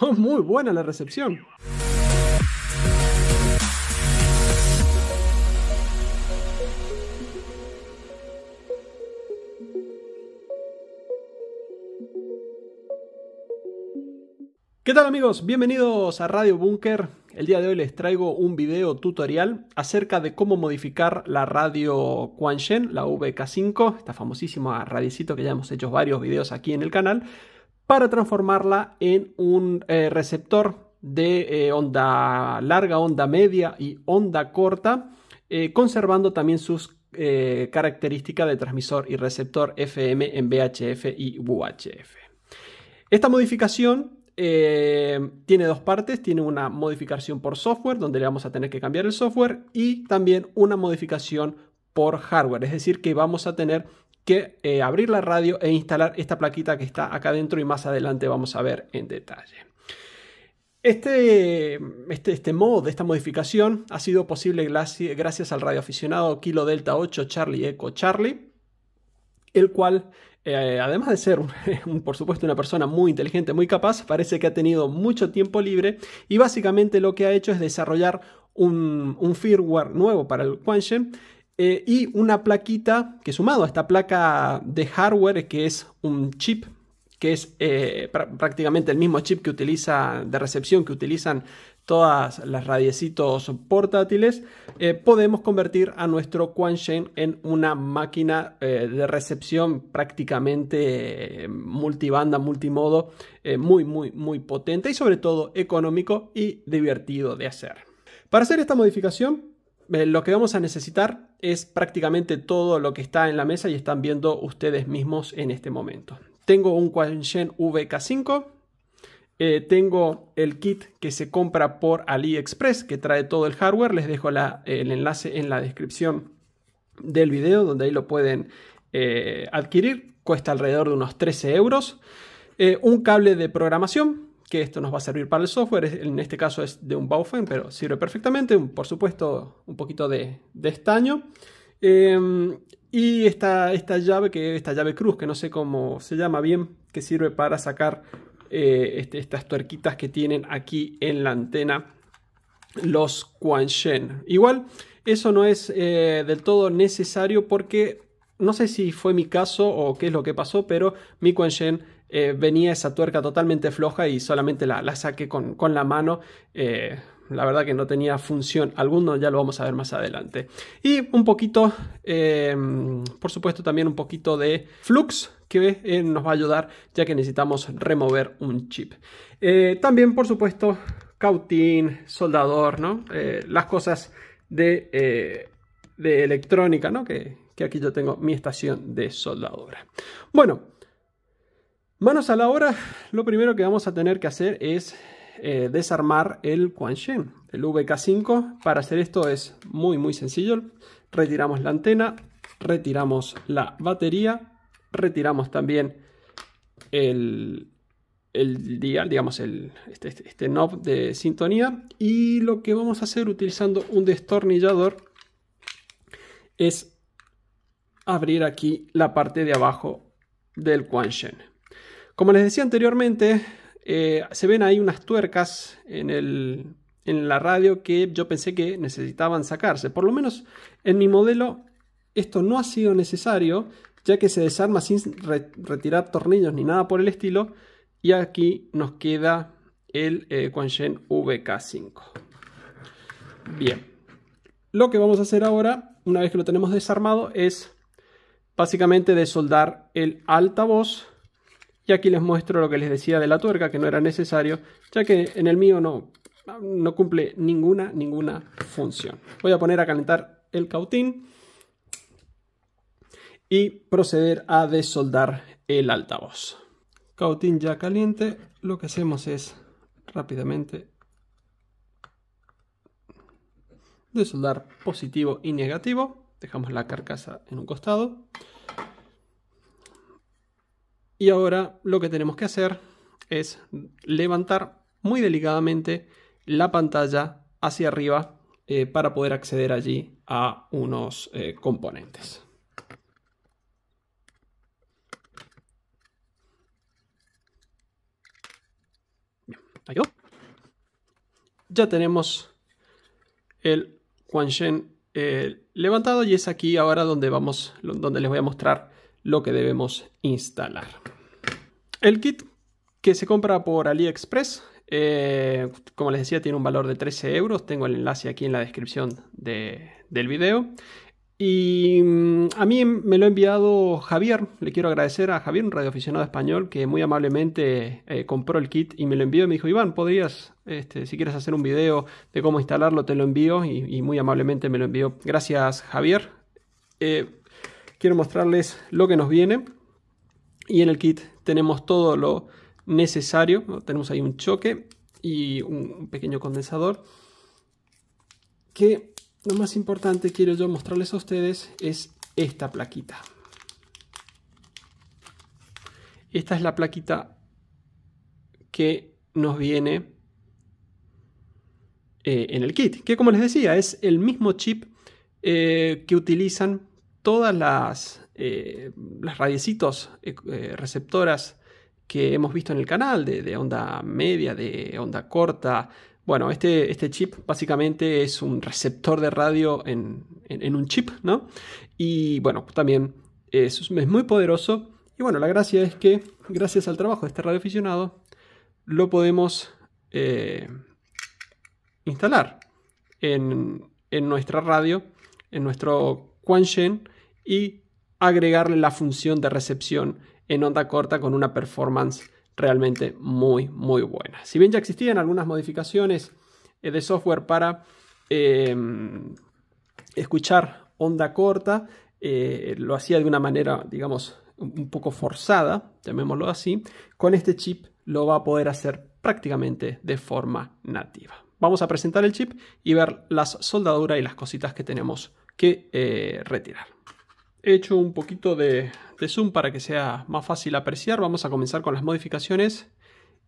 Oh, muy buena la recepción. ¿Qué tal amigos? Bienvenidos a Radio Bunker. El día de hoy les traigo un video tutorial acerca de cómo modificar la radio Quanshen, la VK5, esta famosísima radicito que ya hemos hecho varios videos aquí en el canal, para transformarla en un eh, receptor de eh, onda larga, onda media y onda corta, eh, conservando también sus características de transmisor y receptor FM en VHF y UHF. Esta modificación tiene dos partes, tiene una modificación por software, donde le vamos a tener que cambiar el software, y también una modificación por hardware, es decir, que vamos a tener que eh, abrir la radio e instalar esta plaquita que está acá dentro y más adelante vamos a ver en detalle. Este, este, este mod, esta modificación, ha sido posible gracias al radioaficionado Kilo Delta 8 Charlie echo Charlie, el cual, eh, además de ser, por supuesto, una persona muy inteligente, muy capaz, parece que ha tenido mucho tiempo libre y básicamente lo que ha hecho es desarrollar un, firmware nuevo para el Quanche eh, y una plaquita que sumado a esta placa de hardware que es un chip que es eh, prácticamente el mismo chip que utiliza de recepción que utilizan todas las radiecitos portátiles, eh, podemos convertir a nuestro Shen en una máquina de recepción prácticamente multibanda, multimodo, muy, muy, muy potente y sobre todo económico y divertido de hacer. Para hacer esta modificación, lo que vamos a necesitar es prácticamente todo lo que está en la mesa y están viendo ustedes mismos en este momento. Tengo un Quanzhen VK5, eh, tengo el kit que se compra por AliExpress que trae todo el hardware, les dejo el enlace en la descripción del video donde ahí lo pueden eh, adquirir, cuesta alrededor de unos 13 euros. Eh, un cable de programación que esto nos va a servir para el software. En este caso es de un Baufen, pero sirve perfectamente. Por supuesto, un poquito de, estaño. Em, y esta, esta, llave, que, esta llave cruz, que no sé cómo se llama bien, que sirve para sacar eh, este, estas tuerquitas que tienen aquí en la antena los Shen. Igual, eso no es eh, del todo necesario porque no sé si fue mi caso o qué es lo que pasó, pero mi Shen... Eh, venía esa tuerca totalmente floja y solamente la, saqué con, la mano. Eh, la verdad que no tenía función alguna, ya lo vamos a ver más adelante. Y un poquito, eh, por supuesto, también un poquito de flux que nos va a ayudar ya que necesitamos remover un chip. también, por supuesto, cautín, soldador, ¿no? las cosas de, electrónica, ¿no? Que, que aquí yo tengo mi estación de soldadora. Bueno, Manos a la obra, lo primero que vamos a tener que hacer es eh, desarmar el Quan Shen, el VK5. Para hacer esto es muy muy sencillo. Retiramos la antena, retiramos la batería, retiramos también el, digamos el, este, este, este knob de sintonía. Y lo que vamos a hacer utilizando un destornillador es abrir aquí la parte de abajo del Quan Shen. Como les decía anteriormente, eh, se ven ahí unas tuercas en, la radio que yo pensé que necesitaban sacarse. Por lo menos en mi modelo esto no ha sido necesario, ya que se desarma sin retirar tornillos ni nada por el estilo. Y aquí nos queda el eh, VK5. Bien. Lo que vamos a hacer ahora, una vez que lo tenemos desarmado, es básicamente desoldar el altavoz y aquí les muestro lo que les decía de la tuerca, que no era necesario, ya que en el mío no, no cumple ninguna, ninguna función. Voy a poner a calentar el cautín y proceder a desoldar el altavoz. Cautín ya caliente, lo que hacemos es rápidamente desoldar positivo y negativo. Dejamos la carcasa en un costado. Y ahora lo que tenemos que hacer es levantar muy delicadamente la pantalla hacia arriba eh, para poder acceder allí a unos eh, componentes. ya tenemos el QuanShen eh, levantado y es aquí ahora donde, vamos, donde les voy a mostrar lo que debemos instalar. El kit que se compra por AliExpress, eh, como les decía, tiene un valor de 13 euros. Tengo el enlace aquí en la descripción del video. Y mm, a mí me lo ha enviado Javier, le quiero agradecer a Javier, un radioaficionado español, que muy amablemente eh, compró el kit y me lo envió me dijo, Iván, podrías, este, si quieres hacer un video de cómo instalarlo, te lo envío y, muy amablemente me lo envió. Gracias Javier. Eh, quiero mostrarles lo que nos viene y en el kit tenemos todo lo necesario. Tenemos ahí un choque y un pequeño condensador. Que lo más importante quiero yo mostrarles a ustedes es esta plaquita. Esta es la plaquita que nos viene eh, en el kit, que como les decía es el mismo chip eh, que utilizan todas las eh, las radiecitos eh, eh, receptoras que hemos visto en el canal, de, onda media, de onda corta. Bueno, este, este chip básicamente es un receptor de radio en, un chip, ¿no? Y bueno, también es, es, muy poderoso. Y bueno, la gracia es que gracias al trabajo de este radioaficionado lo podemos instalar en, nuestra radio, en nuestro Quanshen y agregarle la función de recepción en onda corta con una performance realmente muy, muy buena. Si bien ya existían algunas modificaciones eh, de software para em, escuchar onda corta, eh, lo hacía de una manera, digamos, un poco forzada, llamémoslo así, con este chip lo va a poder hacer prácticamente de forma nativa. Vamos a presentar el chip y ver las soldaduras y las cositas que tenemos que eh, retirar he hecho un poquito de, zoom para que sea más fácil apreciar. Vamos a comenzar con las modificaciones.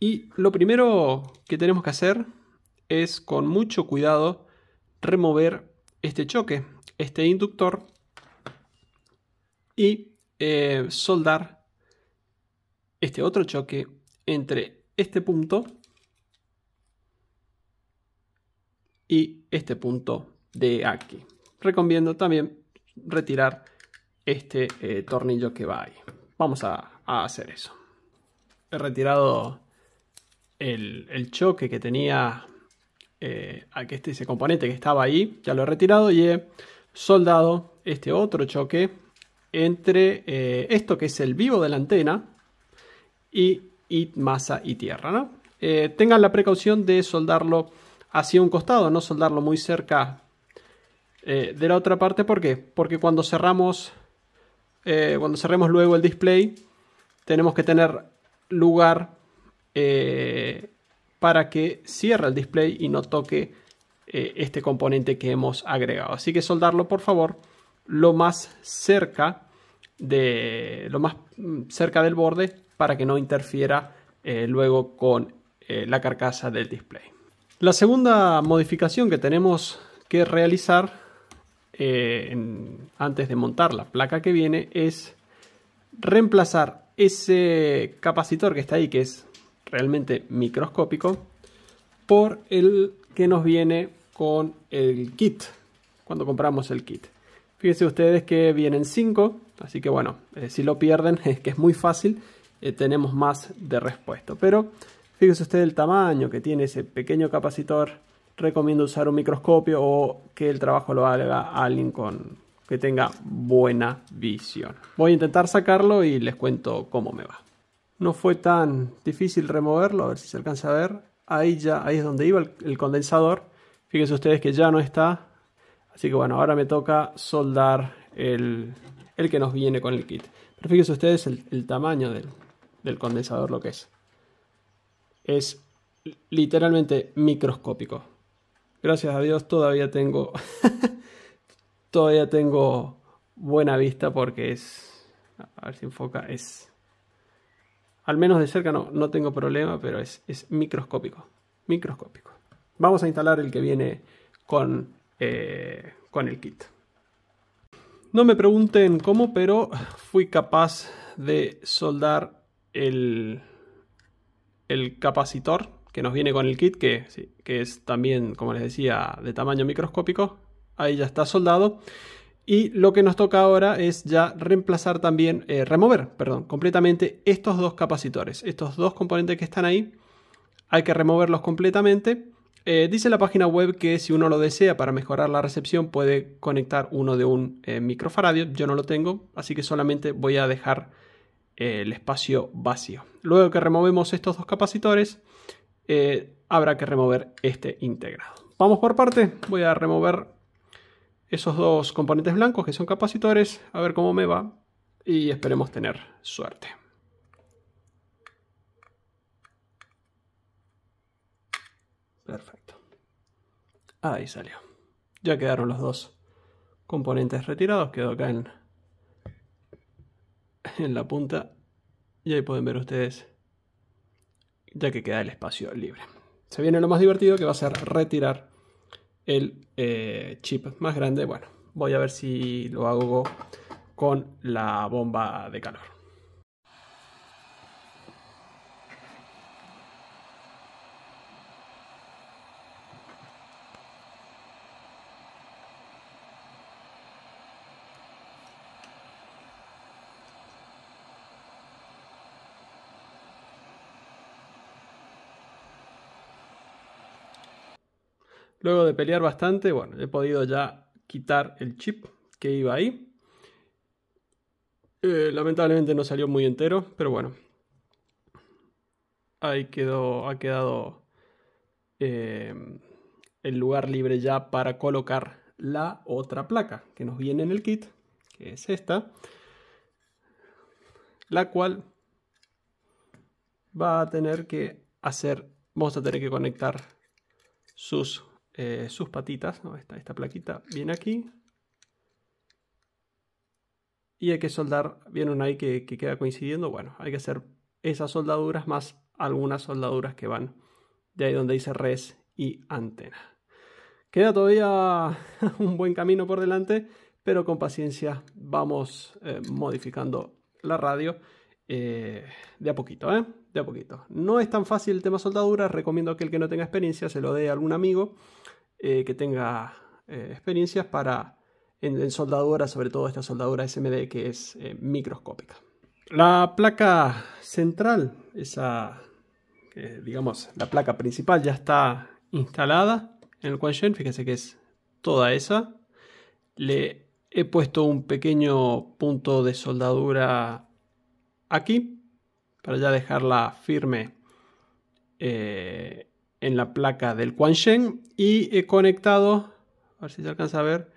Y lo primero que tenemos que hacer es con mucho cuidado remover este choque, este inductor y eh, soldar este otro choque entre este punto y este punto de aquí. Recomiendo también retirar este eh, tornillo que va ahí. Vamos a, hacer eso. He retirado el, choque que tenía eh, a que este, ese componente que estaba ahí, ya lo he retirado y he soldado este otro choque entre eh, esto que es el vivo de la antena y, masa y tierra. tengan la precaución de soldarlo hacia un costado, no soldarlo muy cerca de la otra parte. ¿Por qué? Porque cuando cerramos eh, cuando cerremos luego el display, tenemos que tener lugar eh, para que cierre el display y no toque eh, este componente que hemos agregado. Así que soldarlo, por favor, lo más cerca de lo más mm, cerca del borde para que no interfiera luego con la carcasa del display. La segunda modificación que tenemos que realizar eh, antes de montar la placa que viene es reemplazar ese capacitor que está ahí, que es realmente microscópico, por el que nos viene con el kit, cuando compramos el kit. Fíjense ustedes que vienen 5, así que bueno, eh, si lo pierden, es que es muy fácil, eh, tenemos más de respuesta. Pero fíjense ustedes el tamaño que tiene ese pequeño capacitor recomiendo usar un microscopio o que el trabajo lo haga alguien con que tenga buena visión. Voy a intentar sacarlo y les cuento cómo me va. No fue tan difícil removerlo, a ver si se alcanza a ver. Ahí ya, ahí es donde iba el, condensador. Fíjense ustedes que ya no está. Así que bueno, ahora me toca soldar el, que nos viene con el kit. Pero fíjense ustedes el, tamaño del condensador, lo que es. Es literalmente microscópico gracias a Dios todavía tengo, todavía tengo buena vista porque es, a ver si enfoca, es, al menos de cerca no, tengo problema, pero es, microscópico, microscópico. Vamos a instalar el que viene con, eh, con el kit. No me pregunten cómo, pero fui capaz de soldar el capacitor que nos viene con el kit, que, que es también, como les decía, de tamaño microscópico. Ahí ya está soldado. Y lo que nos toca ahora es ya reemplazar también, eh, remover, perdón, completamente estos dos capacitores, estos dos componentes que están ahí, hay que removerlos completamente. Eh, dice la página web que si uno lo desea para mejorar la recepción puede conectar uno de un eh, microfaradio, yo no lo tengo, así que solamente voy a dejar el espacio vacío. Luego que removemos estos dos capacitores, eh, habrá que remover este integrado. Vamos por parte, voy a remover esos dos componentes blancos que son capacitores, a ver cómo me va y esperemos tener suerte. Perfecto. Ahí salió. Ya quedaron los dos componentes retirados, quedó acá en, en la punta y ahí pueden ver ustedes ya que queda el espacio libre. Se viene lo más divertido que va a ser retirar el eh, chip más grande. Bueno, voy a ver si lo hago con la bomba de calor. Luego de pelear bastante, bueno, he podido ya quitar el chip que iba ahí. Eh, lamentablemente no salió muy entero, pero bueno. Ahí quedó, ha quedado eh, el lugar libre ya para colocar la otra placa que nos viene en el kit, que es esta, la cual va a tener que hacer, vamos a tener que conectar sus eh, sus patitas, esta, plaquita viene aquí. Y hay que soldar, viene una ahí que, queda coincidiendo, bueno, hay que hacer esas soldaduras más algunas soldaduras que van de ahí donde dice res y antena. Queda todavía un buen camino por delante, pero con paciencia vamos eh, modificando la radio. Eh, de a poquito, ¿eh? De a poquito. No es tan fácil el tema soldadura, recomiendo que el que no tenga experiencia se lo dé a algún amigo eh, que tenga eh, experiencias para en, soldadura, sobre todo esta soldadura SMD que es microscópica. La placa central, esa, digamos, la placa principal ya está instalada en el cual fíjense que es toda esa. Le he puesto un pequeño punto de soldadura aquí para ya dejarla firme eh, en la placa del Quansheng y he eh, conectado, a ver si se alcanza a ver,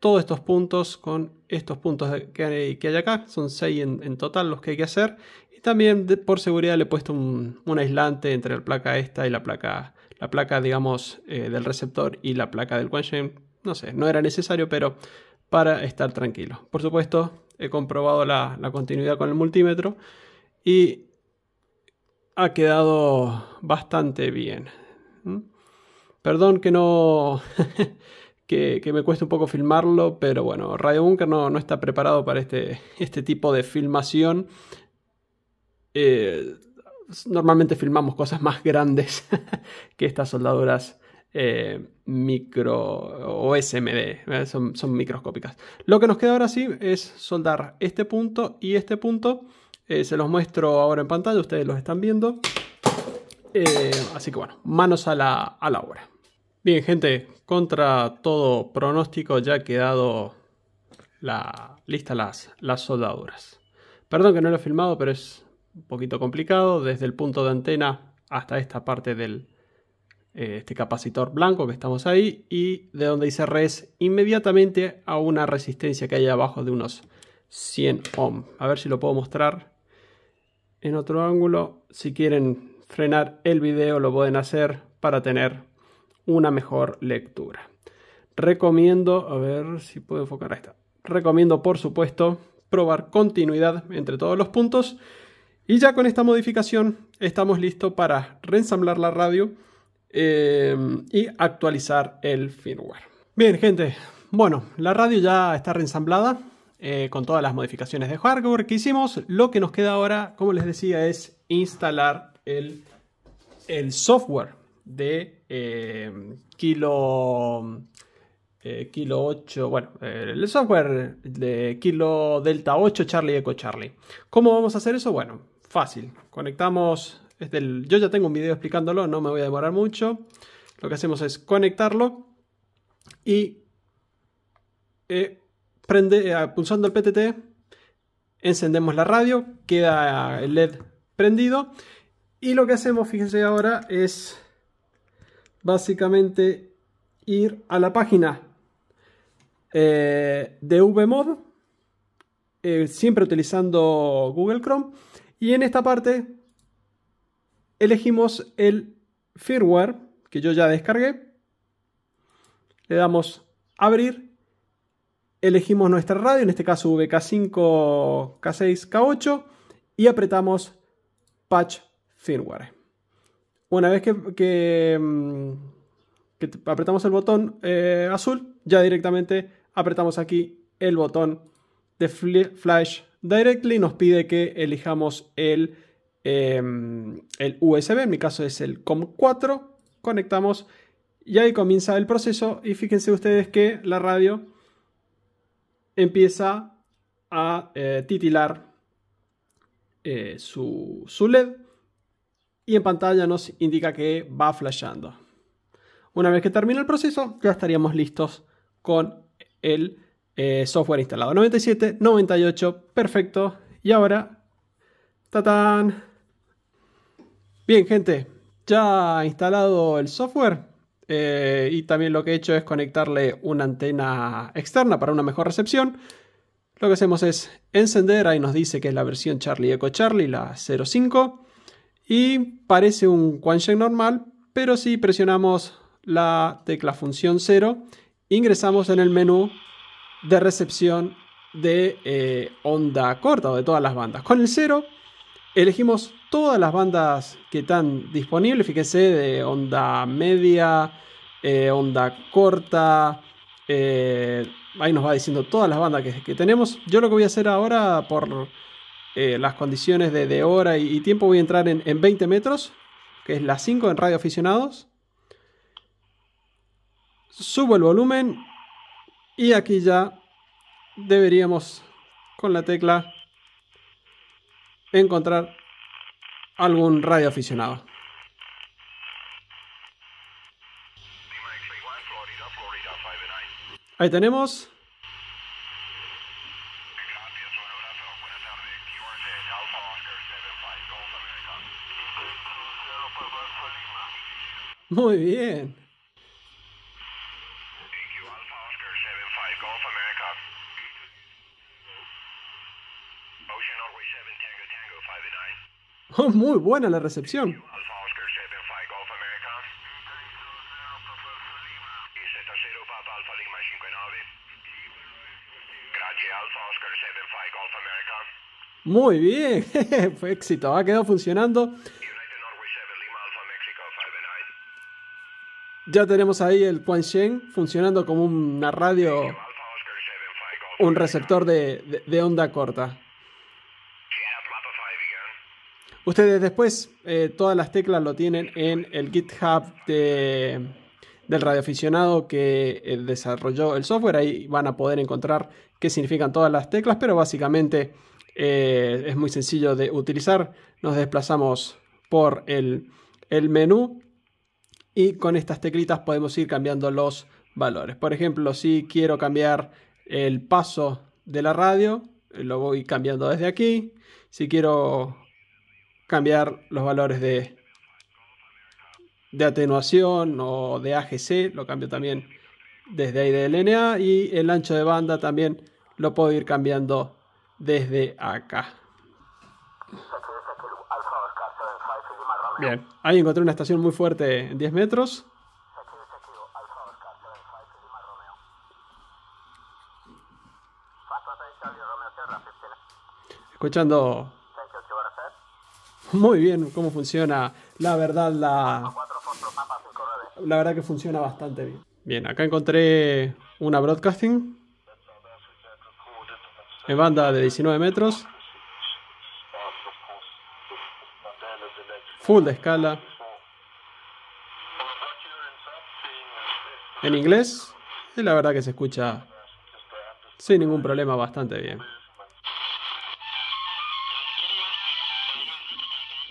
todos estos puntos con estos puntos que hay, acá, son 6 en, total los que hay que hacer y también por seguridad le he puesto un, aislante entre la placa esta y la placa, la placa digamos eh, del receptor y la placa del Quansheng no sé, no era necesario pero para estar tranquilo. Por supuesto, he comprobado la, continuidad con el multímetro y ha quedado bastante bien. Perdón que no... que, me cueste un poco filmarlo, pero bueno, Radio Bunker no, está preparado para este, este tipo de filmación. Eh, normalmente filmamos cosas más grandes que estas soldaduras eh, micro o SMD, eh, son, microscópicas. Lo que nos queda ahora sí es soldar este punto y este punto. Eh, se los muestro ahora en pantalla, ustedes los están viendo. así que bueno, manos a la, obra. Bien, gente, contra todo pronóstico ya ha quedado la, lista las, las soldaduras. Perdón que no lo he filmado, pero es un poquito complicado. Desde el punto de antena hasta esta parte del, eh, este capacitor blanco que estamos ahí y de donde dice res inmediatamente a una resistencia que hay abajo de unos 100 ohm. A ver si lo puedo mostrar en otro ángulo. Si quieren frenar el video lo pueden hacer para tener una mejor lectura. Recomiendo, a ver si puedo enfocar a esta. Recomiendo por supuesto probar continuidad entre todos los puntos. Y ya con esta modificación estamos listos para reensamblar la radio eh, y actualizar el firmware. Bien, gente. Bueno, la radio ya está reensamblada eh, con todas las modificaciones de hardware que hicimos. Lo que nos queda ahora, como les decía, es instalar el, software de eh, Kilo, Kilo 8, bueno, el software de Kilo Delta 8 Charlie Echo Charlie. ¿Cómo vamos a hacer eso? Bueno, fácil. Conectamos yo ya tengo un video explicándolo, no me voy a demorar mucho. Lo que hacemos es conectarlo y eh, prende, eh, pulsando el PTT encendemos la radio, queda el LED prendido y lo que hacemos, fíjense ahora, es básicamente ir a la página eh, de VMod, siempre utilizando Google Chrome. Y en esta parte elegimos el firmware que yo ya descargué, le damos abrir, elegimos nuestra radio, en este caso VK5, K6, K8 y apretamos patch firmware. Una vez que, mm, apretamos el botón eh, azul, ya directamente apretamos aquí el botón de Flash Directly, nos pide que elijamos el Em, el USB, en mi caso es el COM4, conectamos y ahí comienza el proceso y fíjense ustedes que la radio empieza a eh, titilar eh, su, su LED y en pantalla nos indica que va flashando. Una vez que termina el proceso, ya estaríamos listos con el eh, software instalado. 97, 98, perfecto. Y ahora, tatán, Bien, gente, ya instalado el software eh, y también lo que he hecho es conectarle una antena externa para una mejor recepción. Lo que hacemos es encender, ahí nos dice que es la versión Charlie Echo Charlie, la 05, y parece un Quansheng normal, pero si presionamos la tecla función 0, ingresamos en el menú de recepción de eh, onda corta o de todas las bandas. Con el 0 elegimos todas las bandas que están disponibles, fíjense, de onda media, eh, onda corta, eh, ahí nos va diciendo todas las bandas que, tenemos. Yo lo que voy a hacer ahora por eh, las condiciones de, hora y, tiempo voy a entrar en, en 20 metros, que es las 5 en Radio Aficionados. Subo el volumen y aquí ya deberíamos con la tecla encontrar algún radio aficionado. Ahí tenemos. Muy bien. Oh, muy buena la recepción. Muy bien, fue éxito, ha quedado funcionando. Ya tenemos ahí el Quan Shen funcionando como una radio, un receptor de onda corta. Ustedes después, eh, todas las teclas lo tienen en el GitHub de, del radioaficionado que eh, desarrolló el software. Ahí van a poder encontrar qué significan todas las teclas, pero básicamente eh, es muy sencillo de utilizar. Nos desplazamos por el, el menú y con estas teclitas podemos ir cambiando los valores. Por ejemplo, si quiero cambiar el paso de la radio, lo voy cambiando desde aquí. Si quiero cambiar los valores de, de atenuación o de AGC, lo cambio también desde ahí del NA y el ancho de banda también lo puedo ir cambiando desde acá. Bien, ahí encontré una estación muy fuerte en 10 metros. Escuchando muy bien cómo funciona. La verdad, la. La verdad que funciona bastante bien. Bien, acá encontré una broadcasting. En banda de 19 metros. Full de escala. En inglés. Y la verdad que se escucha sin ningún problema bastante bien.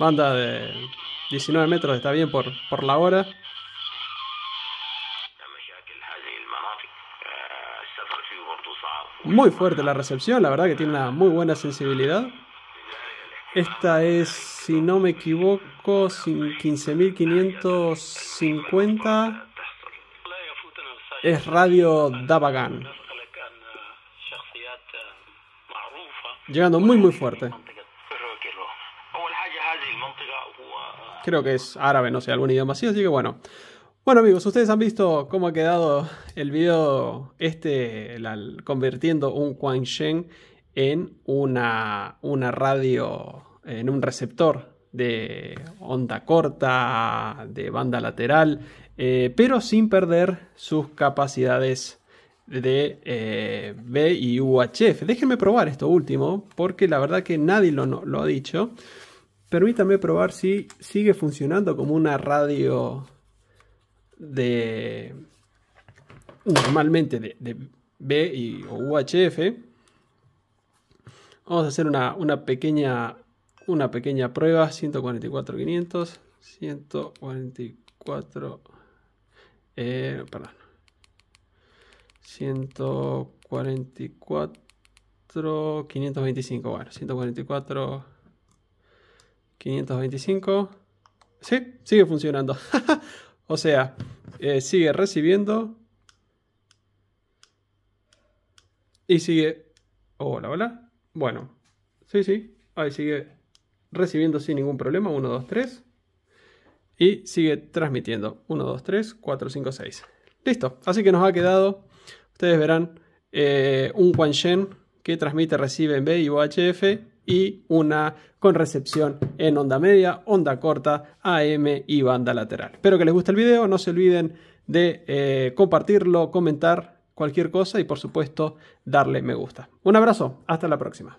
Banda de 19 metros, está bien por, por la hora. Muy fuerte la recepción, la verdad que tiene una muy buena sensibilidad. Esta es, si no me equivoco, 15.550. Es Radio Dabagan. Llegando muy, muy fuerte. creo que es árabe, no sé, algún idioma así, así que bueno. Bueno amigos, ustedes han visto cómo ha quedado el video este, convirtiendo un Quan en una, una radio, en un receptor de onda corta, de banda lateral, eh, pero sin perder sus capacidades de eh, B y UHF. Déjenme probar esto último, porque la verdad que nadie lo, lo ha dicho. Permítame probar si sigue funcionando como una radio de normalmente de, B y, o UHF. Vamos a hacer una, una pequeña una pequeña prueba 144 500 144 perdón 144 525 bueno 144 525. Sí, sigue funcionando. o sea, eh, sigue recibiendo. Y sigue... Hola, hola. Bueno, sí, sí. Ahí sigue recibiendo sin ningún problema. 1, 2, 3. Y sigue transmitiendo. 1, 2, 3, 4, 5, 6. Listo. Así que nos ha quedado, ustedes verán, eh, un Quan Shen que transmite, recibe en B y UHF y una con recepción en onda media, onda corta, AM y banda lateral. Espero que les guste el video, no se olviden de eh, compartirlo, comentar cualquier cosa y por supuesto darle me gusta. Un abrazo, hasta la próxima.